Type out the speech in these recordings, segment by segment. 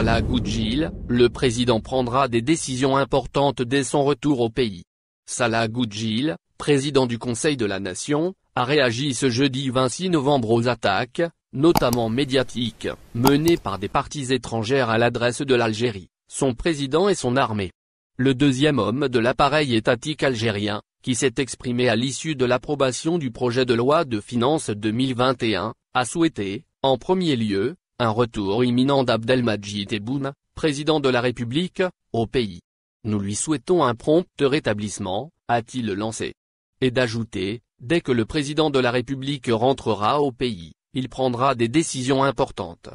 Salah Goudjil, le président prendra des décisions importantes dès son retour au pays. Salah Goudjil, président du Conseil de la Nation, a réagi ce jeudi 26 novembre aux attaques, notamment médiatiques, menées par des parties étrangères à l'adresse de l'Algérie, son président et son armée. Le deuxième homme de l'appareil étatique algérien, qui s'est exprimé à l'issue de l'approbation du projet de loi de finances 2021, a souhaité, en premier lieu, un retour imminent d'Abdelmajid Tebboune, président de la République, au pays. Nous lui souhaitons un prompt rétablissement, a-t-il lancé. Et d'ajouter, dès que le président de la République rentrera au pays, il prendra des décisions importantes.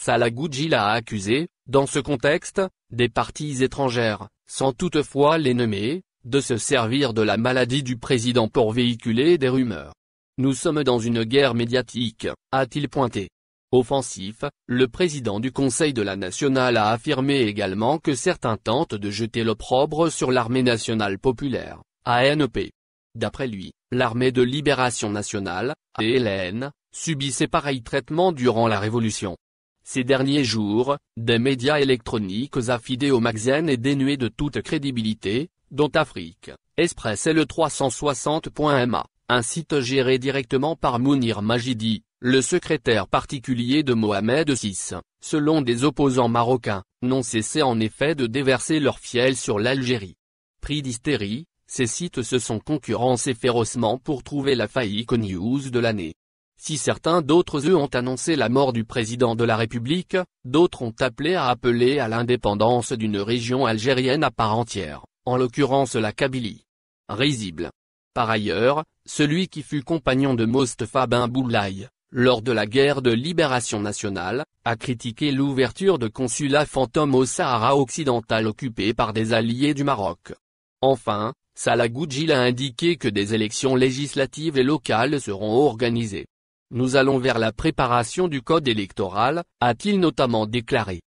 Salah l'a a accusé, dans ce contexte, des parties étrangères, sans toutefois les nommer, de se servir de la maladie du président pour véhiculer des rumeurs. Nous sommes dans une guerre médiatique, a-t-il pointé. Offensif, le président du Conseil de la Nationale a affirmé également que certains tentent de jeter l'opprobre sur l'Armée Nationale Populaire, ANP. E D'après lui, l'armée de libération nationale, ALN, ses pareils traitements durant la Révolution. Ces derniers jours, des médias électroniques affidés au magazine et dénués de toute crédibilité, dont Afrique, Express et le 360.ma, un site géré directement par Mounir Majidi, le secrétaire particulier de Mohamed VI, selon des opposants marocains, n'ont cessé en effet de déverser leur fiel sur l'Algérie. Pris d'hystérie, ces sites se sont concurrencés férocement pour trouver la faillite news de l'année. Si certains d'autres eux ont annoncé la mort du président de la République, d'autres ont appelé à appeler à l'indépendance d'une région algérienne à part entière, en l'occurrence la Kabylie. Risible. Par ailleurs, celui qui fut compagnon de Mostafa Ben Boulaye, lors de la guerre de libération nationale, a critiqué l'ouverture de consulats fantômes au Sahara occidental occupé par des alliés du Maroc. Enfin, Salah Goudjil a indiqué que des élections législatives et locales seront organisées. Nous allons vers la préparation du code électoral, a-t-il notamment déclaré.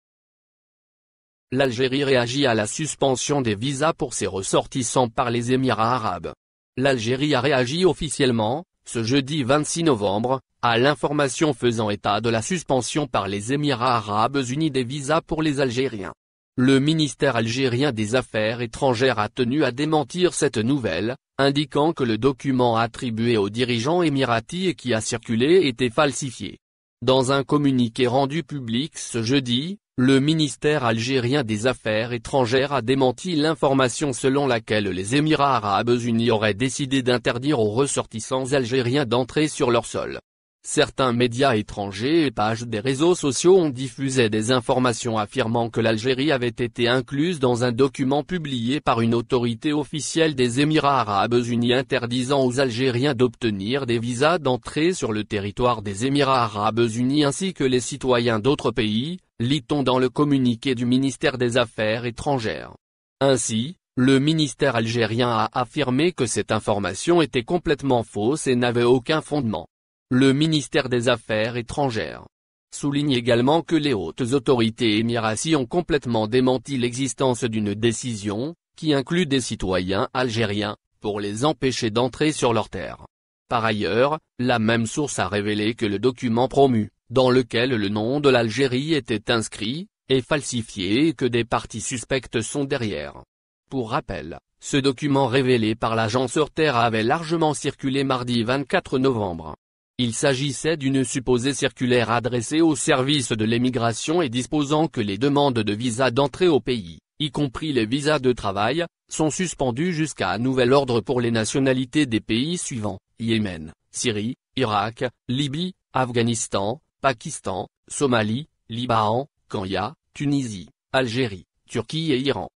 L'Algérie réagit à la suspension des visas pour ses ressortissants par les Émirats arabes. L'Algérie a réagi officiellement, ce jeudi 26 novembre, à l'information faisant état de la suspension par les Émirats arabes unis des visas pour les Algériens. Le ministère algérien des Affaires étrangères a tenu à démentir cette nouvelle, indiquant que le document attribué aux dirigeants émiratis et qui a circulé était falsifié. Dans un communiqué rendu public ce jeudi, le ministère algérien des Affaires étrangères a démenti l'information selon laquelle les Émirats arabes unis auraient décidé d'interdire aux ressortissants algériens d'entrer sur leur sol. Certains médias étrangers et pages des réseaux sociaux ont diffusé des informations affirmant que l'Algérie avait été incluse dans un document publié par une autorité officielle des Émirats arabes unis interdisant aux Algériens d'obtenir des visas d'entrée sur le territoire des Émirats arabes unis ainsi que les citoyens d'autres pays, lit-on dans le communiqué du ministère des Affaires étrangères. Ainsi, le ministère algérien a affirmé que cette information était complètement fausse et n'avait aucun fondement. Le ministère des Affaires étrangères souligne également que les hautes autorités émiraties ont complètement démenti l'existence d'une décision, qui inclut des citoyens algériens, pour les empêcher d'entrer sur leur terre. Par ailleurs, la même source a révélé que le document promu dans lequel le nom de l'Algérie était inscrit, est falsifié et que des parties suspectes sont derrière. Pour rappel, ce document révélé par l'agence Terre avait largement circulé mardi 24 novembre. Il s'agissait d'une supposée circulaire adressée au service de l'émigration et disposant que les demandes de visa d'entrée au pays, y compris les visas de travail, sont suspendues jusqu'à nouvel ordre pour les nationalités des pays suivants, Yémen, Syrie, Irak, Libye, Afghanistan, Pakistan, Somalie, Liban, Kenya, Tunisie, Algérie, Turquie et Iran.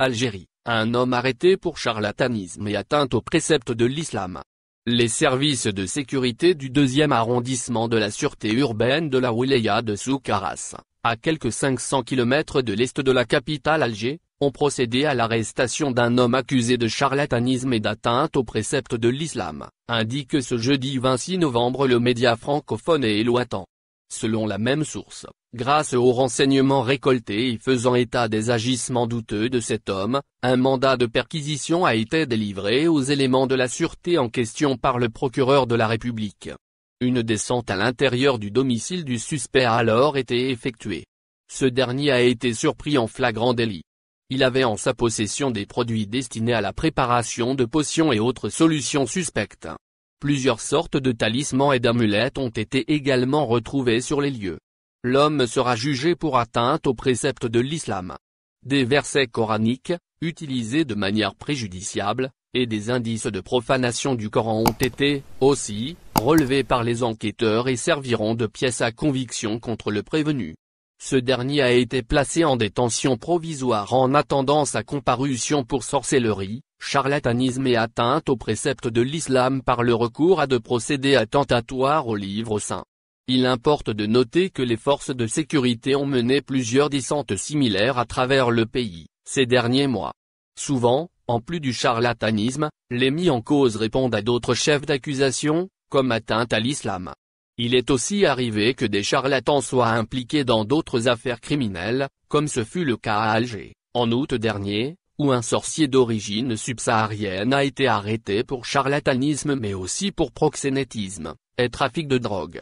Algérie, un homme arrêté pour charlatanisme et atteinte aux préceptes de l'islam. Les services de sécurité du deuxième arrondissement de la sûreté urbaine de la wilaya de Soukaras, à quelques 500 km de l'est de la capitale Alger, ont procédé à l'arrestation d'un homme accusé de charlatanisme et d'atteinte aux préceptes de l'islam, indique ce jeudi 26 novembre le média francophone et éloitant. Selon la même source, grâce aux renseignements récoltés et faisant état des agissements douteux de cet homme, un mandat de perquisition a été délivré aux éléments de la sûreté en question par le procureur de la République. Une descente à l'intérieur du domicile du suspect a alors été effectuée. Ce dernier a été surpris en flagrant délit. Il avait en sa possession des produits destinés à la préparation de potions et autres solutions suspectes. Plusieurs sortes de talismans et d'amulettes ont été également retrouvés sur les lieux. L'homme sera jugé pour atteinte aux préceptes de l'islam. Des versets coraniques, utilisés de manière préjudiciable, et des indices de profanation du Coran ont été, aussi, relevés par les enquêteurs et serviront de pièces à conviction contre le prévenu. Ce dernier a été placé en détention provisoire en attendant sa comparution pour sorcellerie, charlatanisme et atteinte au précepte de l'islam par le recours à de procédés attentatoires au livre saint. Il importe de noter que les forces de sécurité ont mené plusieurs descentes similaires à travers le pays, ces derniers mois. Souvent, en plus du charlatanisme, les mis en cause répondent à d'autres chefs d'accusation, comme atteinte à l'islam. Il est aussi arrivé que des charlatans soient impliqués dans d'autres affaires criminelles, comme ce fut le cas à Alger, en août dernier, où un sorcier d'origine subsaharienne a été arrêté pour charlatanisme mais aussi pour proxénétisme, et trafic de drogue.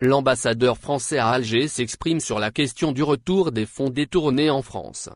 L'ambassadeur français à Alger s'exprime sur la question du retour des fonds détournés en France.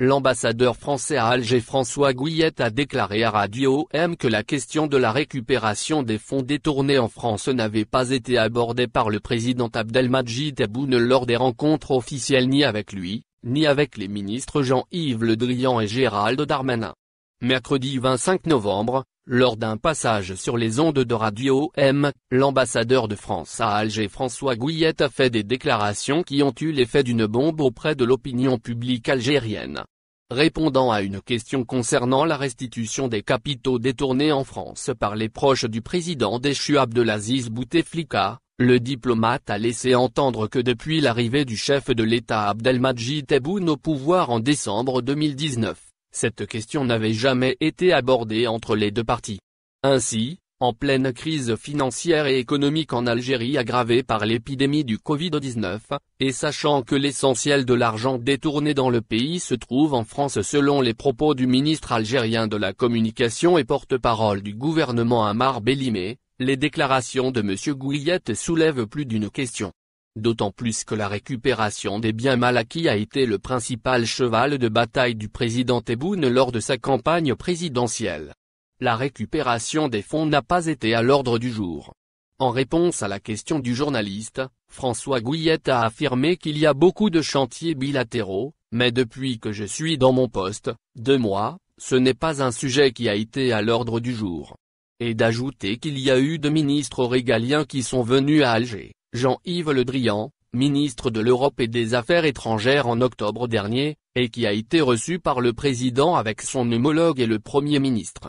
L'ambassadeur français à Alger François Gouillette a déclaré à Radio M que la question de la récupération des fonds détournés en France n'avait pas été abordée par le président Abdelmadjid Tebboune lors des rencontres officielles ni avec lui, ni avec les ministres Jean-Yves Le Drian et Gérald Darmanin. Mercredi 25 novembre, lors d'un passage sur les ondes de Radio M, l'ambassadeur de France à Alger François Gouillette a fait des déclarations qui ont eu l'effet d'une bombe auprès de l'opinion publique algérienne. Répondant à une question concernant la restitution des capitaux détournés en France par les proches du président déchu Abdelaziz Bouteflika, le diplomate a laissé entendre que depuis l'arrivée du chef de l'État Abdelmadjid Tebboune au pouvoir en décembre 2019, cette question n'avait jamais été abordée entre les deux parties. Ainsi, en pleine crise financière et économique en Algérie aggravée par l'épidémie du Covid-19, et sachant que l'essentiel de l'argent détourné dans le pays se trouve en France selon les propos du ministre algérien de la Communication et porte-parole du gouvernement Amar Bellimé, les déclarations de M. Gouillette soulèvent plus d'une question d'autant plus que la récupération des biens mal acquis a été le principal cheval de bataille du président Tebboune lors de sa campagne présidentielle. La récupération des fonds n'a pas été à l'ordre du jour. En réponse à la question du journaliste, François Gouillette a affirmé qu'il y a beaucoup de chantiers bilatéraux, mais depuis que je suis dans mon poste, deux mois, ce n'est pas un sujet qui a été à l'ordre du jour. Et d'ajouter qu'il y a eu de ministres régaliens qui sont venus à Alger. Jean-Yves Le Drian, ministre de l'Europe et des Affaires étrangères en octobre dernier, et qui a été reçu par le président avec son homologue et le premier ministre.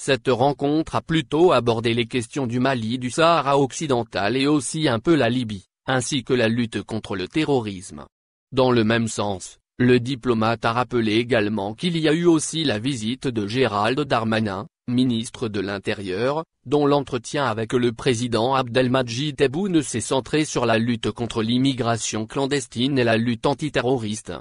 Cette rencontre a plutôt abordé les questions du Mali du Sahara occidental et aussi un peu la Libye, ainsi que la lutte contre le terrorisme. Dans le même sens, le diplomate a rappelé également qu'il y a eu aussi la visite de Gérald Darmanin, ministre de l'Intérieur, dont l'entretien avec le président Abdelmadjid Tebboune s'est centré sur la lutte contre l'immigration clandestine et la lutte antiterroriste.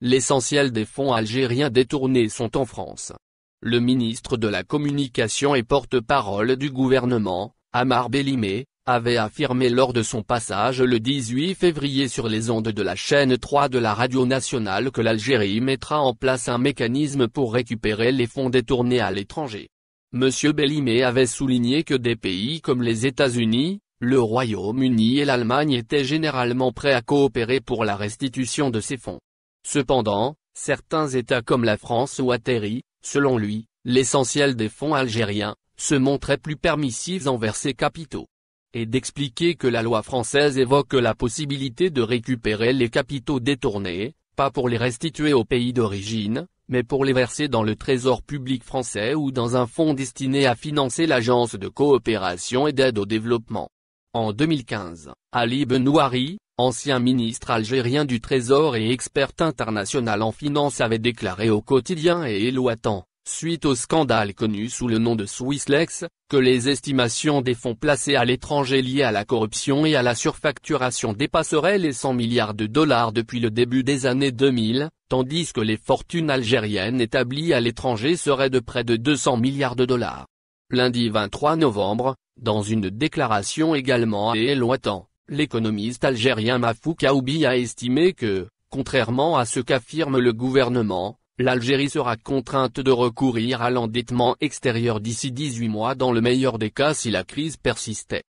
L'essentiel des fonds algériens détournés sont en France. Le ministre de la Communication et porte-parole du gouvernement, Amar Bellimé, avait affirmé lors de son passage le 18 février sur les ondes de la chaîne 3 de la radio nationale que l'Algérie mettra en place un mécanisme pour récupérer les fonds détournés à l'étranger. M. Bellimé avait souligné que des pays comme les États-Unis, le Royaume-Uni et l'Allemagne étaient généralement prêts à coopérer pour la restitution de ces fonds. Cependant, certains États comme la France ou Atterri, selon lui, l'essentiel des fonds algériens, se montraient plus permissifs envers ces capitaux. Et d'expliquer que la loi française évoque la possibilité de récupérer les capitaux détournés, pas pour les restituer au pays d'origine, mais pour les verser dans le trésor public français ou dans un fonds destiné à financer l'Agence de coopération et d'aide au développement. En 2015, Ali Benouari, ancien ministre algérien du Trésor et expert international en finance avait déclaré au quotidien et éloitant suite au scandale connu sous le nom de Swisslex, que les estimations des fonds placés à l'étranger liés à la corruption et à la surfacturation dépasseraient les 100 milliards de dollars depuis le début des années 2000, tandis que les fortunes algériennes établies à l'étranger seraient de près de 200 milliards de dollars. Lundi 23 novembre, dans une déclaration également à l'économiste algérien Mafou Kaoubi a estimé que, contrairement à ce qu'affirme le gouvernement, l'Algérie sera contrainte de recourir à l'endettement extérieur d'ici 18 mois dans le meilleur des cas si la crise persistait.